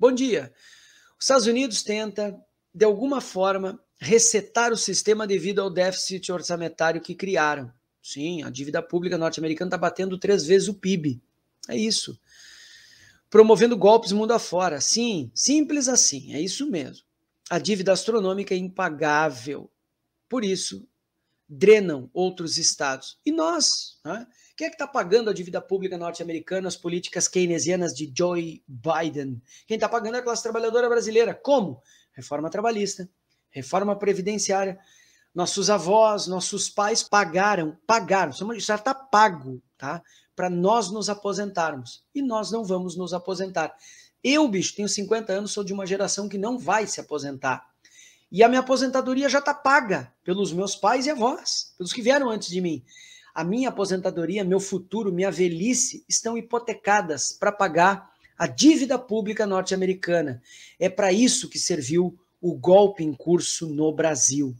Bom dia. Os Estados Unidos tenta, de alguma forma, resetar o sistema devido ao déficit orçamentário que criaram. Sim, a dívida pública norte-americana está batendo três vezes o PIB. É isso. Promovendo golpes mundo afora. Sim, simples assim, é isso mesmo. A dívida astronômica é impagável. Por isso, drenam outros estados. E nós? Né? Quem é que está pagando a dívida pública norte-americana, as políticas keynesianas de Joe Biden? Quem está pagando é a classe trabalhadora brasileira. Como? Reforma trabalhista, reforma previdenciária. Nossos avós, nossos pais pagaram, pagaram, é já está pago, tá? Para nós nos aposentarmos. E nós não vamos nos aposentar. Eu, bicho, tenho 50 anos, sou de uma geração que não vai se aposentar. E a minha aposentadoria já está paga pelos meus pais e avós, pelos que vieram antes de mim. A minha aposentadoria, meu futuro, minha velhice estão hipotecadas para pagar a dívida pública norte-americana. É para isso que serviu o golpe em curso no Brasil.